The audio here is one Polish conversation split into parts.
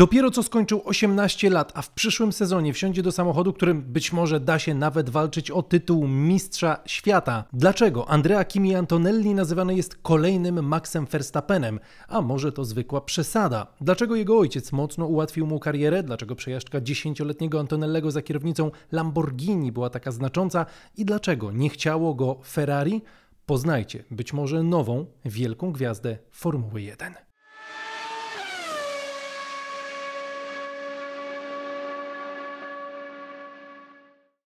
Dopiero co skończył 18 lat, a w przyszłym sezonie wsiądzie do samochodu, którym być może da się nawet walczyć o tytuł mistrza świata. Dlaczego Andrea Kimi Antonelli nazywany jest kolejnym Maxem Verstappenem? A może to zwykła przesada? Dlaczego jego ojciec mocno ułatwił mu karierę? Dlaczego przejażdżka 10-letniego Antonellego za kierownicą Lamborghini była taka znacząca? I dlaczego nie chciało go Ferrari? Poznajcie być może nową, wielką gwiazdę Formuły 1.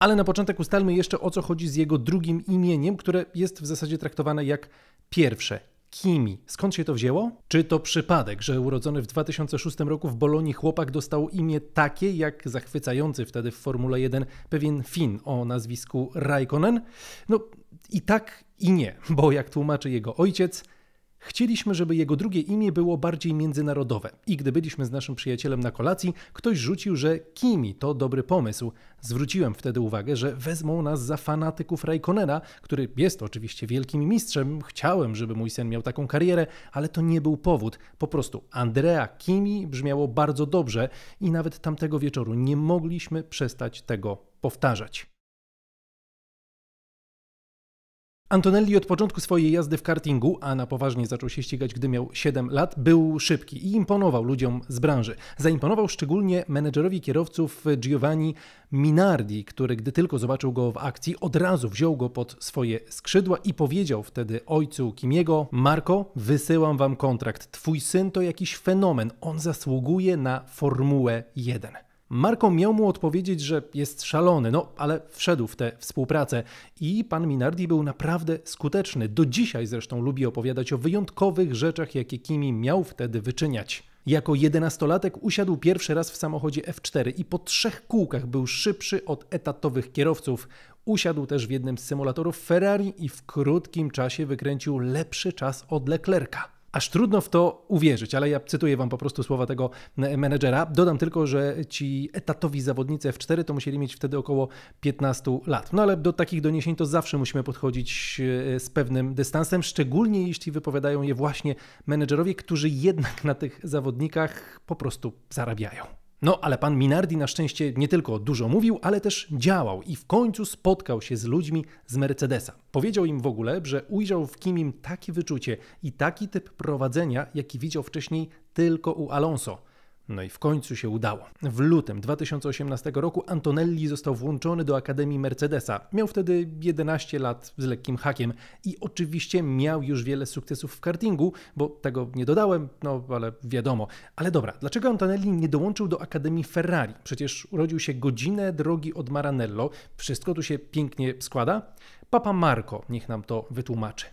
Ale na początek ustalmy jeszcze o co chodzi z jego drugim imieniem, które jest w zasadzie traktowane jak pierwsze. Kimi. Skąd się to wzięło? Czy to przypadek, że urodzony w 2006 roku w Bolonii chłopak dostał imię takie jak zachwycający wtedy w Formule 1 pewien Fin o nazwisku Raikkonen? No i tak i nie, bo jak tłumaczy jego ojciec, Chcieliśmy, żeby jego drugie imię było bardziej międzynarodowe i gdy byliśmy z naszym przyjacielem na kolacji, ktoś rzucił, że Kimi to dobry pomysł. Zwróciłem wtedy uwagę, że wezmą nas za fanatyków Raikkonena, który jest oczywiście wielkim mistrzem. Chciałem, żeby mój syn miał taką karierę, ale to nie był powód. Po prostu Andrea Kimi brzmiało bardzo dobrze i nawet tamtego wieczoru nie mogliśmy przestać tego powtarzać. Antonelli od początku swojej jazdy w kartingu, a na poważnie zaczął się ścigać, gdy miał 7 lat, był szybki i imponował ludziom z branży. Zaimponował szczególnie menedżerowi kierowców Giovanni Minardi, który gdy tylko zobaczył go w akcji, od razu wziął go pod swoje skrzydła i powiedział wtedy ojcu Kimiego: Marko, wysyłam wam kontrakt. Twój syn to jakiś fenomen. On zasługuje na Formułę 1. Marko miał mu odpowiedzieć, że jest szalony, no ale wszedł w tę współpracę i pan Minardi był naprawdę skuteczny. Do dzisiaj zresztą lubi opowiadać o wyjątkowych rzeczach, jakie Kimi miał wtedy wyczyniać. Jako jedenastolatek usiadł pierwszy raz w samochodzie F4 i po trzech kółkach był szybszy od etatowych kierowców. Usiadł też w jednym z symulatorów Ferrari i w krótkim czasie wykręcił lepszy czas od Leclerca aż trudno w to uwierzyć, ale ja cytuję wam po prostu słowa tego menedżera. Dodam tylko, że ci etatowi zawodnicy F4 to musieli mieć wtedy około 15 lat. No ale do takich doniesień to zawsze musimy podchodzić e, z pewnym dystansem, szczególnie jeśli wypowiadają je właśnie menedżerowie, którzy jednak na tych zawodnikach po prostu zarabiają. No, ale pan Minardi na szczęście nie tylko dużo mówił, ale też działał i w końcu spotkał się z ludźmi z Mercedesa. Powiedział im w ogóle, że ujrzał w Kimim takie wyczucie i taki typ prowadzenia, jaki widział wcześniej tylko u Alonso. No i w końcu się udało. W lutym 2018 roku Antonelli został włączony do Akademii Mercedesa. Miał wtedy 11 lat z lekkim hakiem i oczywiście miał już wiele sukcesów w kartingu, bo tego nie dodałem, no ale wiadomo. Ale dobra, dlaczego Antonelli nie dołączył do Akademii Ferrari? Przecież urodził się godzinę drogi od Maranello. Wszystko tu się pięknie składa. Papa Marco niech nam to wytłumaczy.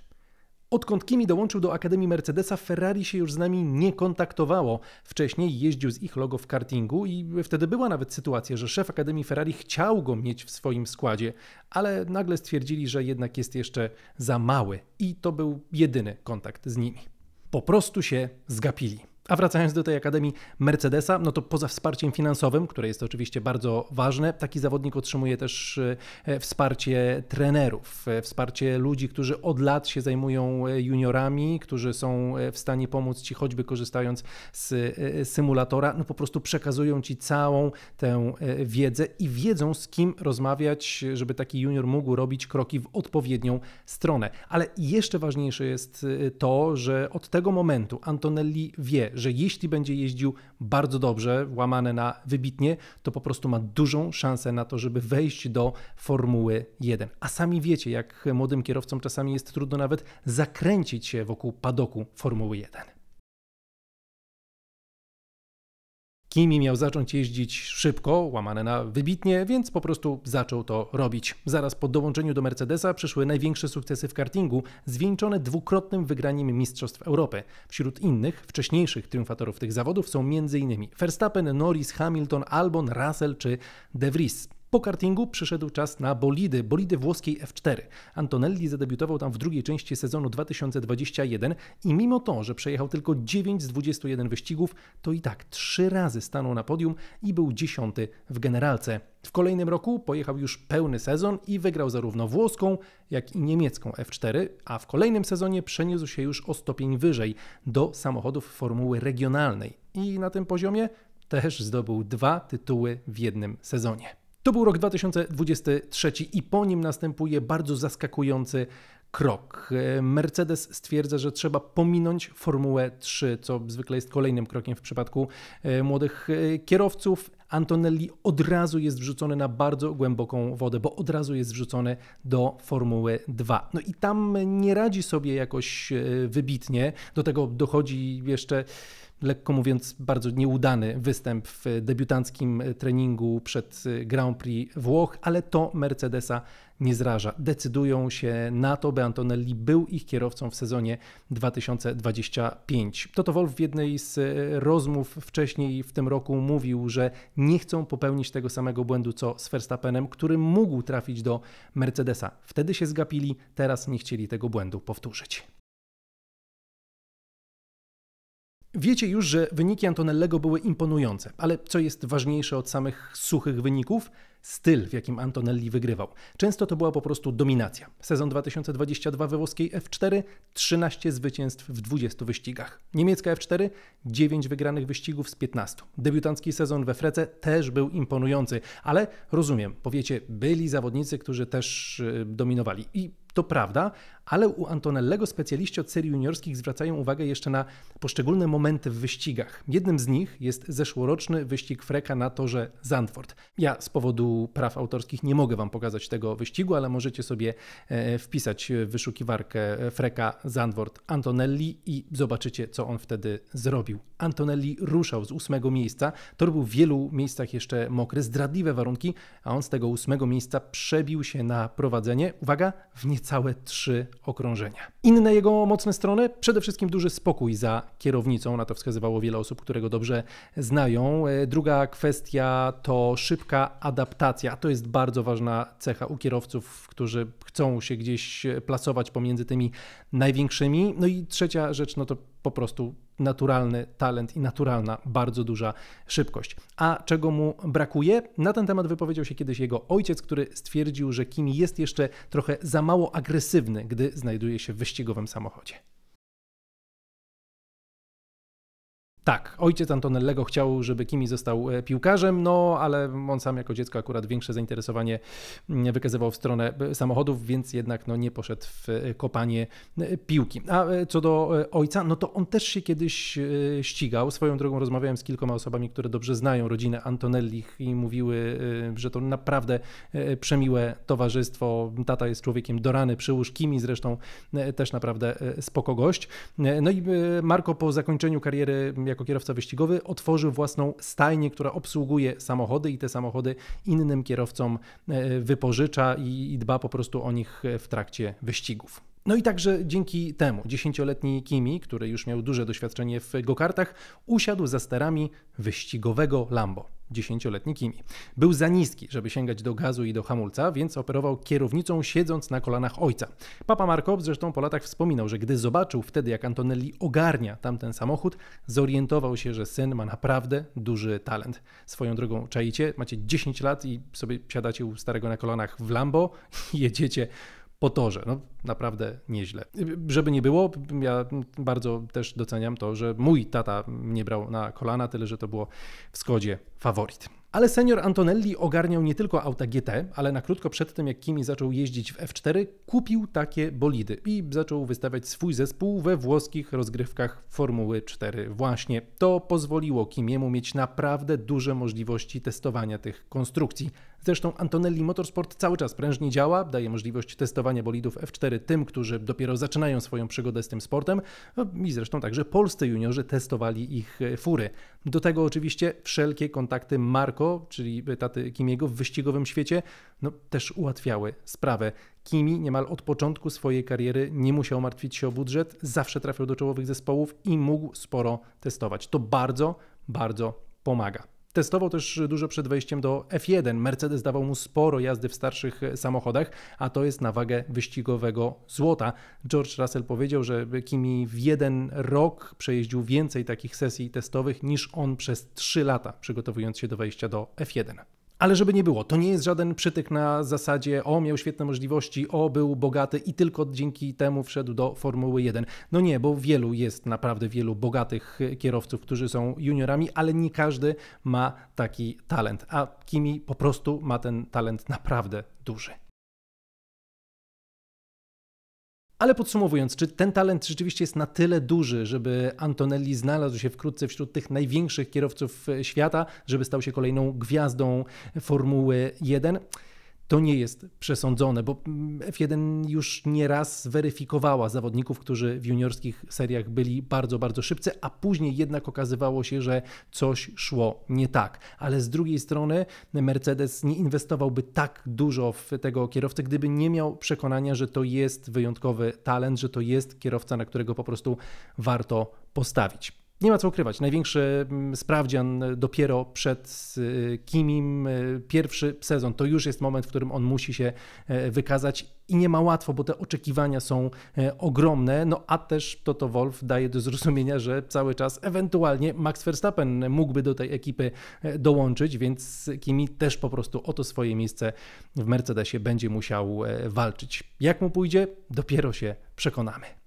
Odkąd Kimi dołączył do Akademii Mercedesa, Ferrari się już z nami nie kontaktowało. Wcześniej jeździł z ich logo w kartingu i wtedy była nawet sytuacja, że szef Akademii Ferrari chciał go mieć w swoim składzie, ale nagle stwierdzili, że jednak jest jeszcze za mały i to był jedyny kontakt z nimi. Po prostu się zgapili. A wracając do tej Akademii Mercedesa, no to poza wsparciem finansowym, które jest oczywiście bardzo ważne, taki zawodnik otrzymuje też e, wsparcie trenerów, e, wsparcie ludzi, którzy od lat się zajmują e, juniorami, którzy są w stanie pomóc ci choćby korzystając z symulatora, no po prostu przekazują ci całą tę wiedzę i wiedzą z kim rozmawiać, żeby taki junior mógł robić kroki w odpowiednią stronę. Ale jeszcze ważniejsze jest to, że od tego momentu Antonelli wie, że jeśli będzie jeździł bardzo dobrze, łamane na wybitnie, to po prostu ma dużą szansę na to, żeby wejść do Formuły 1. A sami wiecie, jak młodym kierowcom czasami jest trudno nawet zakręcić się wokół padoku Formuły 1. Kimi miał zacząć jeździć szybko, łamane na wybitnie, więc po prostu zaczął to robić. Zaraz po dołączeniu do Mercedesa przyszły największe sukcesy w kartingu, zwieńczone dwukrotnym wygraniem Mistrzostw Europy. Wśród innych, wcześniejszych triumfatorów tych zawodów są m.in. Verstappen, Norris, Hamilton, Albon, Russell czy De Vries. Po kartingu przyszedł czas na bolidy, bolidy włoskiej F4. Antonelli zadebiutował tam w drugiej części sezonu 2021 i mimo to, że przejechał tylko 9 z 21 wyścigów, to i tak trzy razy stanął na podium i był dziesiąty w generalce. W kolejnym roku pojechał już pełny sezon i wygrał zarówno włoską, jak i niemiecką F4, a w kolejnym sezonie przeniósł się już o stopień wyżej do samochodów formuły regionalnej i na tym poziomie też zdobył dwa tytuły w jednym sezonie. To był rok 2023 i po nim następuje bardzo zaskakujący krok. Mercedes stwierdza, że trzeba pominąć Formułę 3, co zwykle jest kolejnym krokiem w przypadku e, młodych e, kierowców. Antonelli od razu jest wrzucony na bardzo głęboką wodę, bo od razu jest wrzucony do Formuły 2. No i tam nie radzi sobie jakoś e, wybitnie. Do tego dochodzi jeszcze lekko mówiąc, bardzo nieudany występ w debiutanckim treningu przed Grand Prix Włoch, ale to Mercedesa nie zraża. Decydują się na to, by Antonelli był ich kierowcą w sezonie 2025. Toto Wolf w jednej z rozmów wcześniej w tym roku mówił, że nie chcą popełnić tego samego błędu co z Verstappenem, który mógł trafić do Mercedesa. Wtedy się zgapili, teraz nie chcieli tego błędu powtórzyć. Wiecie już, że wyniki Antonellego były imponujące, ale co jest ważniejsze od samych suchych wyników – styl, w jakim Antonelli wygrywał. Często to była po prostu dominacja. Sezon 2022 we włoskiej F4 13 zwycięstw w 20 wyścigach. Niemiecka F4 9 wygranych wyścigów z 15. Debiutancki sezon we Frece też był imponujący, ale rozumiem, powiecie, byli zawodnicy, którzy też y, dominowali. I to prawda, ale u Antonellego specjaliści od serii juniorskich zwracają uwagę jeszcze na poszczególne momenty w wyścigach. Jednym z nich jest zeszłoroczny wyścig Freka na torze Zandvoort. Ja z powodu praw autorskich nie mogę Wam pokazać tego wyścigu, ale możecie sobie e, wpisać w wyszukiwarkę Freka Zandvoort Antonelli i zobaczycie, co on wtedy zrobił. Antonelli ruszał z ósmego miejsca. Tor był w wielu miejscach jeszcze mokry, zdradliwe warunki, a on z tego ósmego miejsca przebił się na prowadzenie, uwaga, w niecałe trzy okrążenia. Inne jego mocne strony? Przede wszystkim duży spokój za kierownicą, na to wskazywało wiele osób, które go dobrze znają. E, druga kwestia to szybka adaptacja adaptacja, a to jest bardzo ważna cecha u kierowców, którzy chcą się gdzieś e, plasować pomiędzy tymi największymi. No i trzecia rzecz, no to po prostu naturalny talent i naturalna, bardzo duża szybkość. A czego mu brakuje? Na ten temat wypowiedział się kiedyś jego ojciec, który stwierdził, że Kimi jest jeszcze trochę za mało agresywny, gdy znajduje się w wyścigowym samochodzie. Tak, ojciec Antonellego chciał, żeby Kimi został e, piłkarzem, no ale on sam jako dziecko akurat większe zainteresowanie mm, wykazywał w stronę e, samochodów, więc jednak no, nie poszedł w e, kopanie piłki. A co do ojca, no to on też się kiedyś ścigał. Swoją drogą rozmawiałem z kilkoma osobami, które dobrze znają rodzinę Antonellich i mówiły, że to naprawdę przemiłe towarzystwo. Tata jest człowiekiem dorany, przyłóż Kimi zresztą też naprawdę spoko gość. No i Marko po zakończeniu kariery jako kierowca wyścigowy otworzył własną stajnię, która obsługuje samochody i te samochody innym kierowcom e, wypożycza i dba po prostu o nich e, w trakcie wyścigów. No i także dzięki temu dziesięcioletni Kimi, który już miał duże doświadczenie w gokartach, usiadł za sterami wyścigowego Lambo dziesięcioletnikimi. Był za niski, żeby sięgać do gazu i do hamulca, więc operował kierownicą siedząc na kolanach ojca. Papa Marko zresztą po latach wspominał, że gdy zobaczył wtedy, jak Antonelli ogarnia tamten samochód, zorientował się, że syn ma naprawdę duży talent. Swoją drogą czajcie, macie 10 lat i sobie siadacie u starego na kolanach w Lambo jedziecie po torze. No, naprawdę nieźle. Żeby nie było, ja bardzo też doceniam to, że mój tata mnie brał na kolana, tyle że to było w Skodzie faworyt. Ale senior Antonelli ogarniał nie tylko auta GT, ale na krótko przed tym, jak Kimi zaczął jeździć w F4, kupił takie bolidy i zaczął wystawiać swój zespół we włoskich rozgrywkach Formuły 4. Właśnie to pozwoliło Kimiemu mieć naprawdę duże możliwości testowania tych konstrukcji Zresztą Antonelli Motorsport cały czas prężnie działa, daje możliwość testowania bolidów F4 tym, którzy dopiero zaczynają swoją przygodę z tym sportem no i zresztą także polscy juniorzy testowali ich e, fury. Do tego oczywiście wszelkie kontakty Marco, czyli taty Kimiego w wyścigowym świecie, no też ułatwiały sprawę. Kimi niemal od początku swojej kariery nie musiał martwić się o budżet, zawsze trafiał do czołowych zespołów i mógł sporo testować. To bardzo, bardzo pomaga. Testował też dużo przed wejściem do F1. Mercedes dawał mu sporo jazdy w starszych samochodach, a to jest na wagę wyścigowego złota. George Russell powiedział, że Kimi w jeden rok przejeździł więcej takich sesji testowych niż on przez 3 lata, przygotowując się do wejścia do F1. Ale żeby nie było, to nie jest żaden przytyk na zasadzie o, miał świetne możliwości, o, był bogaty i tylko dzięki temu wszedł do Formuły 1. No nie, bo wielu jest naprawdę wielu bogatych kierowców, którzy są juniorami, ale nie każdy ma taki talent, a Kimi po prostu ma ten talent naprawdę duży. Ale podsumowując, czy ten talent rzeczywiście jest na tyle duży, żeby Antonelli znalazł się wkrótce wśród tych największych kierowców e, świata, żeby stał się kolejną gwiazdą Formuły 1? to nie jest przesądzone, bo F1 już nieraz zweryfikowała zawodników, którzy w juniorskich seriach byli bardzo, bardzo szybcy, a później jednak okazywało się, że coś szło nie tak. Ale z drugiej strony Mercedes nie inwestowałby tak dużo w tego kierowcę, gdyby nie miał przekonania, że to jest wyjątkowy talent, że to jest kierowca, na którego po prostu warto postawić nie ma co ukrywać, największy mm, sprawdzian dopiero przed y, Kimim, y, pierwszy sezon, to już jest moment, w którym on musi się e, wykazać i nie ma łatwo, bo te oczekiwania są e, ogromne, no a też Toto Wolf daje do zrozumienia, że cały czas ewentualnie Max Verstappen mógłby do tej ekipy e, dołączyć, więc Kimi też po prostu o to swoje miejsce w Mercedesie będzie musiał walczyć. Jak mu pójdzie, dopiero się przekonamy.